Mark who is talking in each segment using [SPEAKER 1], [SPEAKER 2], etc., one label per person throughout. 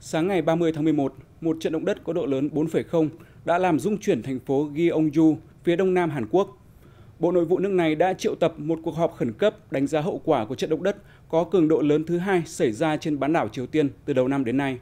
[SPEAKER 1] Sáng ngày 30 tháng 11, một trận động đất có độ lớn 4,0 đã làm rung chuyển thành phố Gyeongju, phía đông nam Hàn Quốc. Bộ Nội vụ nước này đã triệu tập một cuộc họp khẩn cấp đánh giá hậu quả của trận động đất có cường độ lớn thứ hai xảy ra trên bán đảo Triều Tiên từ đầu năm đến nay.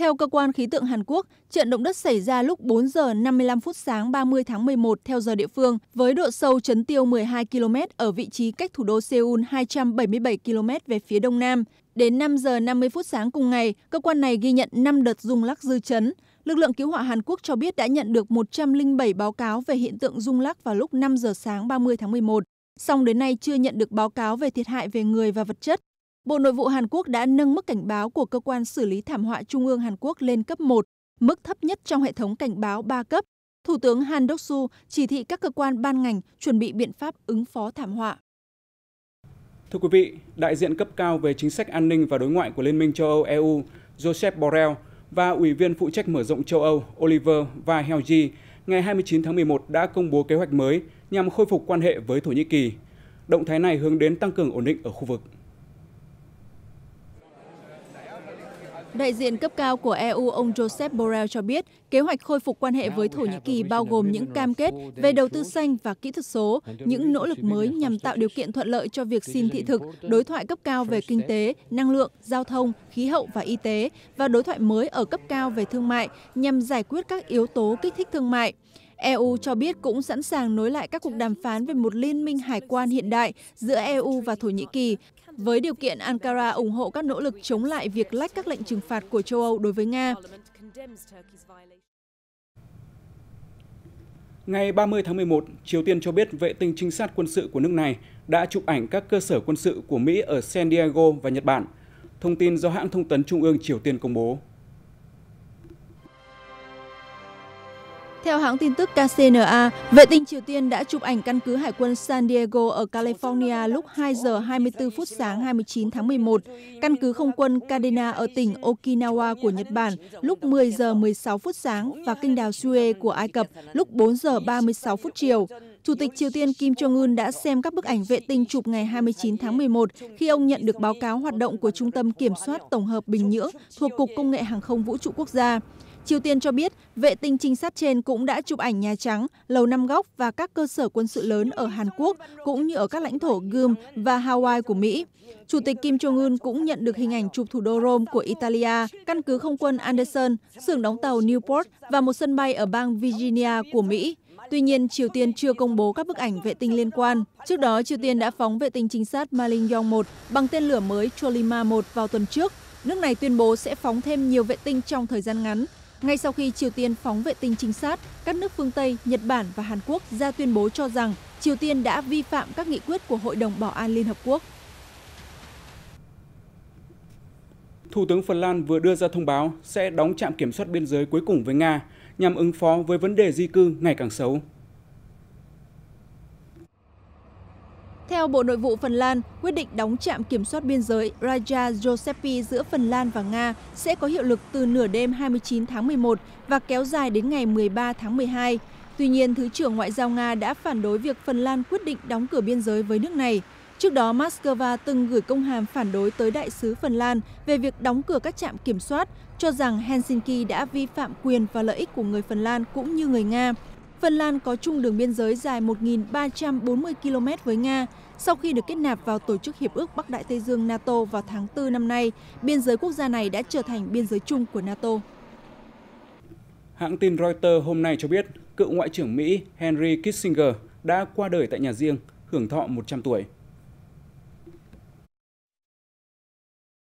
[SPEAKER 2] Theo cơ quan khí tượng Hàn Quốc, trận động đất xảy ra lúc 4 giờ 55 phút sáng 30 tháng 11 theo giờ địa phương, với độ sâu chấn tiêu 12 km ở vị trí cách thủ đô Seoul 277 km về phía đông nam. Đến 5 giờ 50 phút sáng cùng ngày, cơ quan này ghi nhận 5 đợt rung lắc dư chấn. Lực lượng cứu hỏa Hàn Quốc cho biết đã nhận được 107 báo cáo về hiện tượng rung lắc vào lúc 5 giờ sáng 30 tháng 11. Song đến nay chưa nhận được báo cáo về thiệt hại về người và vật chất. Bộ Nội vụ Hàn Quốc đã nâng mức cảnh báo của cơ quan xử lý thảm họa Trung ương Hàn Quốc lên cấp 1, mức thấp nhất trong hệ thống cảnh báo 3 cấp. Thủ tướng Han Đốc-su chỉ thị các cơ quan ban ngành chuẩn bị biện pháp ứng phó thảm họa.
[SPEAKER 1] Thưa quý vị, đại diện cấp cao về chính sách an ninh và đối ngoại của Liên minh châu Âu EU, Joseph Borrell và Ủy viên phụ trách mở rộng châu Âu Oliver và Helgi ngày 29 tháng 11 đã công bố kế hoạch mới nhằm khôi phục quan hệ với Thổ Nhĩ Kỳ. Động thái này hướng đến tăng cường ổn định ở khu vực.
[SPEAKER 2] Đại diện cấp cao của EU ông Joseph Borrell cho biết kế hoạch khôi phục quan hệ với Thổ Nhĩ Kỳ bao gồm những cam kết về đầu tư xanh và kỹ thuật số, những nỗ lực mới nhằm tạo điều kiện thuận lợi cho việc xin thị thực, đối thoại cấp cao về kinh tế, năng lượng, giao thông, khí hậu và y tế, và đối thoại mới ở cấp cao về thương mại nhằm giải quyết các yếu tố kích thích thương mại. EU cho biết cũng sẵn sàng nối lại các cuộc đàm phán về một liên minh hải quan hiện đại giữa EU và Thổ Nhĩ Kỳ, với điều kiện Ankara ủng hộ các nỗ lực chống lại việc lách các lệnh trừng phạt của châu Âu đối với Nga.
[SPEAKER 1] Ngày 30 tháng 11, Triều Tiên cho biết vệ tinh trinh sát quân sự của nước này đã chụp ảnh các cơ sở quân sự của Mỹ ở San Diego và Nhật Bản. Thông tin do hãng thông tấn Trung ương Triều Tiên công bố.
[SPEAKER 2] Theo hãng tin tức KCNA, vệ tinh Triều Tiên đã chụp ảnh căn cứ hải quân San Diego ở California lúc 2 giờ 24 phút sáng 29 tháng 11, căn cứ không quân Kadena ở tỉnh Okinawa của Nhật Bản lúc 10 giờ 16 phút sáng và kinh đào Suez của Ai Cập lúc 4 giờ 36 phút chiều. Chủ tịch Triều Tiên Kim Jong-un đã xem các bức ảnh vệ tinh chụp ngày 29 tháng 11 khi ông nhận được báo cáo hoạt động của Trung tâm Kiểm soát Tổng hợp Bình Nhưỡng thuộc Cục Công nghệ Hàng không Vũ trụ Quốc gia triều tiên cho biết vệ tinh trinh sát trên cũng đã chụp ảnh nhà trắng lầu năm góc và các cơ sở quân sự lớn ở hàn quốc cũng như ở các lãnh thổ Guam và hawaii của mỹ chủ tịch kim jong un cũng nhận được hình ảnh chụp thủ đô rome của italia căn cứ không quân anderson xưởng đóng tàu newport và một sân bay ở bang virginia của mỹ Tuy nhiên, Triều Tiên chưa công bố các bức ảnh vệ tinh liên quan. Trước đó, Triều Tiên đã phóng vệ tinh trinh sát Malingyong-1 bằng tên lửa mới Cholima-1 vào tuần trước. Nước này tuyên bố sẽ phóng thêm nhiều vệ tinh trong thời gian ngắn ngay sau khi Triều Tiên phóng vệ tinh trinh sát, các nước phương Tây, Nhật Bản và Hàn Quốc ra tuyên bố cho rằng Triều Tiên đã vi phạm các nghị quyết của Hội đồng Bảo an Liên Hợp Quốc.
[SPEAKER 1] Thủ tướng Phần Lan vừa đưa ra thông báo sẽ đóng trạm kiểm soát biên giới cuối cùng với Nga nhằm ứng phó với vấn đề di cư ngày càng xấu
[SPEAKER 2] Theo Bộ Nội vụ Phần Lan, quyết định đóng trạm kiểm soát biên giới Raja Josepi giữa Phần Lan và Nga sẽ có hiệu lực từ nửa đêm 29 tháng 11 và kéo dài đến ngày 13 tháng 12. Tuy nhiên, Thứ trưởng Ngoại giao Nga đã phản đối việc Phần Lan quyết định đóng cửa biên giới với nước này. Trước đó, Moscow từng gửi công hàm phản đối tới đại sứ Phần Lan về việc đóng cửa các trạm kiểm soát, cho rằng Helsinki đã vi phạm quyền và lợi ích của người Phần Lan cũng như người Nga Phần Lan có chung đường biên giới dài 1.340 km với Nga. Sau khi được kết nạp vào Tổ chức Hiệp ước Bắc Đại Tây Dương NATO vào tháng 4 năm nay, biên giới quốc gia này đã trở thành biên giới chung của NATO.
[SPEAKER 1] Hãng tin Reuters hôm nay cho biết, cựu Ngoại trưởng Mỹ Henry Kissinger đã qua đời tại nhà riêng, hưởng thọ 100 tuổi.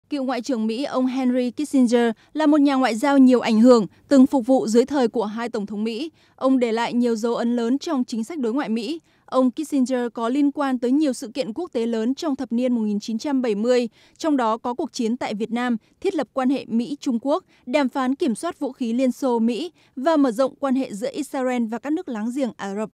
[SPEAKER 2] Cựu Ngoại trưởng Mỹ ông Henry Kissinger là một nhà ngoại giao nhiều ảnh hưởng, từng phục vụ dưới thời của hai Tổng thống Mỹ. Ông để lại nhiều dấu ấn lớn trong chính sách đối ngoại Mỹ. Ông Kissinger có liên quan tới nhiều sự kiện quốc tế lớn trong thập niên 1970, trong đó có cuộc chiến tại Việt Nam, thiết lập quan hệ Mỹ-Trung Quốc, đàm phán kiểm soát vũ khí Liên Xô-Mỹ và mở rộng quan hệ giữa Israel và các nước láng giềng Ả Rập.